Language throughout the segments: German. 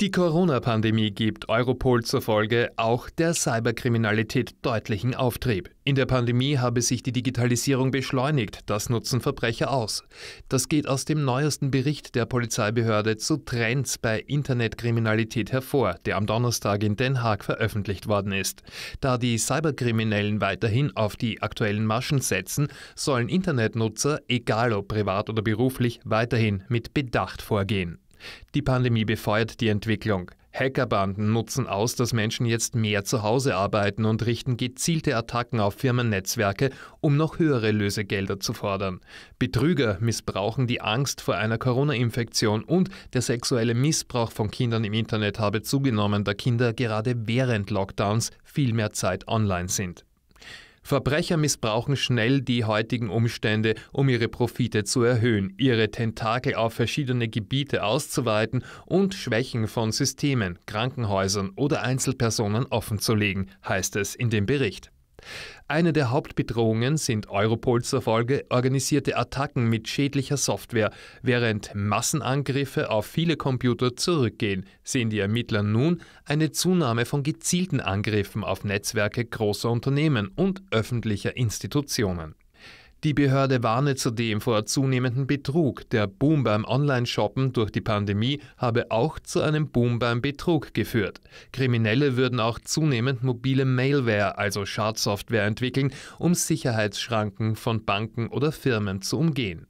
Die Corona-Pandemie gibt Europol zufolge auch der Cyberkriminalität deutlichen Auftrieb. In der Pandemie habe sich die Digitalisierung beschleunigt, das nutzen Verbrecher aus. Das geht aus dem neuesten Bericht der Polizeibehörde zu Trends bei Internetkriminalität hervor, der am Donnerstag in Den Haag veröffentlicht worden ist. Da die Cyberkriminellen weiterhin auf die aktuellen Maschen setzen, sollen Internetnutzer, egal ob privat oder beruflich, weiterhin mit Bedacht vorgehen. Die Pandemie befeuert die Entwicklung. Hackerbanden nutzen aus, dass Menschen jetzt mehr zu Hause arbeiten und richten gezielte Attacken auf Firmennetzwerke, um noch höhere Lösegelder zu fordern. Betrüger missbrauchen die Angst vor einer Corona-Infektion und der sexuelle Missbrauch von Kindern im Internet habe zugenommen, da Kinder gerade während Lockdowns viel mehr Zeit online sind. Verbrecher missbrauchen schnell die heutigen Umstände, um ihre Profite zu erhöhen, ihre Tentakel auf verschiedene Gebiete auszuweiten und Schwächen von Systemen, Krankenhäusern oder Einzelpersonen offenzulegen, heißt es in dem Bericht. Eine der Hauptbedrohungen sind Europols zufolge organisierte Attacken mit schädlicher Software, während Massenangriffe auf viele Computer zurückgehen, sehen die Ermittler nun eine Zunahme von gezielten Angriffen auf Netzwerke großer Unternehmen und öffentlicher Institutionen. Die Behörde warne zudem vor zunehmendem Betrug. Der Boom beim Online-Shoppen durch die Pandemie habe auch zu einem Boom beim Betrug geführt. Kriminelle würden auch zunehmend mobile Malware, also Schadsoftware, entwickeln, um Sicherheitsschranken von Banken oder Firmen zu umgehen.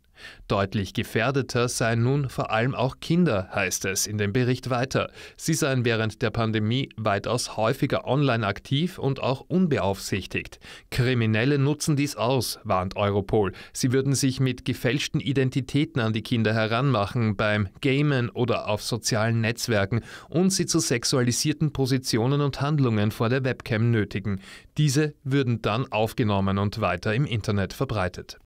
Deutlich gefährdeter seien nun vor allem auch Kinder, heißt es in dem Bericht weiter. Sie seien während der Pandemie weitaus häufiger online aktiv und auch unbeaufsichtigt. Kriminelle nutzen dies aus, warnt Europol. Sie würden sich mit gefälschten Identitäten an die Kinder heranmachen, beim Gamen oder auf sozialen Netzwerken und sie zu sexualisierten Positionen und Handlungen vor der Webcam nötigen. Diese würden dann aufgenommen und weiter im Internet verbreitet.